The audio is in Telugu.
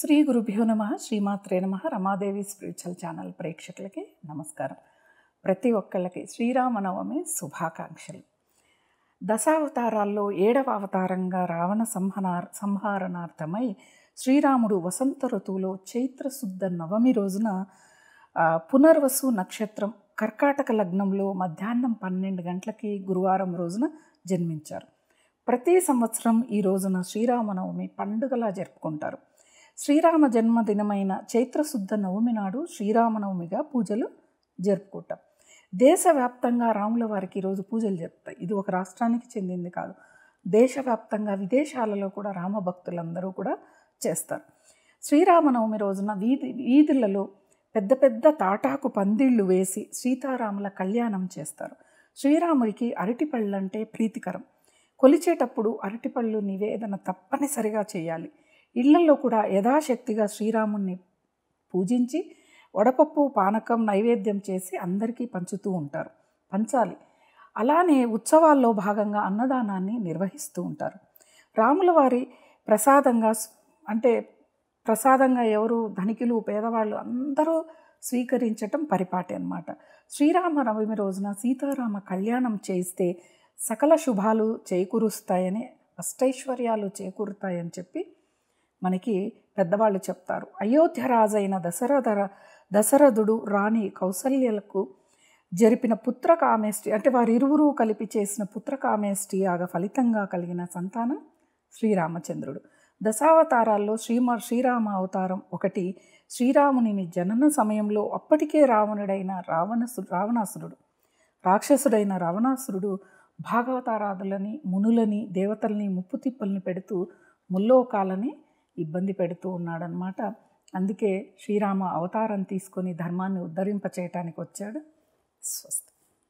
శ్రీ గురుభ్యో నమ శ్రీమాత్రే నమ రమాదేవి స్పిరిచువల్ ఛానల్ ప్రేక్షకులకి నమస్కారం ప్రతి ఒక్కళ్ళకి శ్రీరామనవమి శుభాకాంక్షలు దశావతారాల్లో ఏడవ అవతారంగా రావణ సంహనార్ సంహారణార్థమై శ్రీరాముడు వసంత ఋతువులో చైత్రశుద్ధ నవమి రోజున పునర్వసు నక్షత్రం కర్కాటక లగ్నంలో మధ్యాహ్నం పన్నెండు గంటలకి గురువారం రోజున జన్మించారు ప్రతి సంవత్సరం ఈ రోజున శ్రీరామనవమి పండుగలా జరుపుకుంటారు శ్రీరామ జన్మదినమైన చైత్రశుద్ధ నవమి నాడు శ్రీరామనవమిగా పూజలు జరుపుకుంటాం దేశవ్యాప్తంగా రాముల వారికి ఈరోజు పూజలు జరుపుతాయి ఇది ఒక రాష్ట్రానికి చెందింది కాదు దేశవ్యాప్తంగా విదేశాలలో కూడా రామభక్తులందరూ కూడా చేస్తారు శ్రీరామనవమి రోజున వీధి వీధులలో పెద్ద పెద్ద తాటాకు పందిళ్ళు వేసి సీతారాముల కళ్యాణం చేస్తారు శ్రీరాముడికి అరటిపళ్ళంటే ప్రీతికరం కొలిచేటప్పుడు అరటిపళ్ళు నివేదన తప్పనిసరిగా చేయాలి ఇళ్లలో కూడా యథాశక్తిగా శ్రీరాముణ్ణి పూజించి వడపప్పు పానకం నైవేద్యం చేసి అందరికీ పంచుతూ ఉంటారు పంచాలి అలానే ఉత్సవాల్లో భాగంగా అన్నదానాన్ని నిర్వహిస్తూ ఉంటారు రాముల వారి ప్రసాదంగా అంటే ప్రసాదంగా ఎవరు ధనికులు పేదవాళ్ళు అందరూ స్వీకరించటం పరిపాటి అనమాట శ్రీరామనవమి రోజున సీతారామ కళ్యాణం చేస్తే సకల శుభాలు చేకూరుస్తాయని అష్టైశ్వర్యాలు చేకూరుతాయని చెప్పి మనకి పెద్దవాళ్ళు చెప్తారు అయోధ్య రాజైన దశరథ దశరథుడు రాణి కౌసల్యలకు జరిపిన పుత్ర కామేష్ఠి అంటే వారి ఇరువురు కలిపి చేసిన పుత్ర ఆగ ఫలితంగా కలిగిన సంతానం శ్రీరామచంద్రుడు దశావతారాల్లో శ్రీమ శ్రీరామ అవతారం ఒకటి శ్రీరాముని జనన సమయంలో అప్పటికే రావణుడైన రావణసు రావణాసురుడు రాక్షసుడైన రావణాసురుడు భాగవతారాధులని మునులని దేవతల్ని ముప్పుతిప్పల్ని పెడుతూ ముల్లోకాలని ఇబ్బంది పెడుతూ ఉన్నాడనమాట అందుకే శ్రీరామ అవతారం తీసుకొని ధర్మాన్ని ఉద్ధరింపచేయటానికి వచ్చాడు స్వస్తి